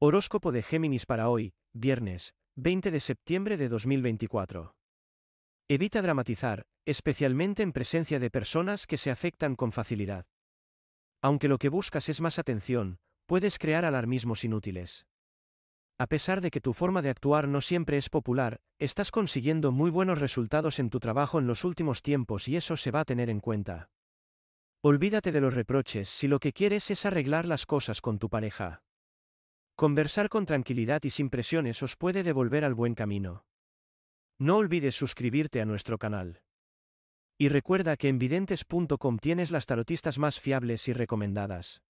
Horóscopo de Géminis para hoy, viernes, 20 de septiembre de 2024. Evita dramatizar, especialmente en presencia de personas que se afectan con facilidad. Aunque lo que buscas es más atención, puedes crear alarmismos inútiles. A pesar de que tu forma de actuar no siempre es popular, estás consiguiendo muy buenos resultados en tu trabajo en los últimos tiempos y eso se va a tener en cuenta. Olvídate de los reproches si lo que quieres es arreglar las cosas con tu pareja. Conversar con tranquilidad y sin presiones os puede devolver al buen camino. No olvides suscribirte a nuestro canal. Y recuerda que en videntes.com tienes las tarotistas más fiables y recomendadas.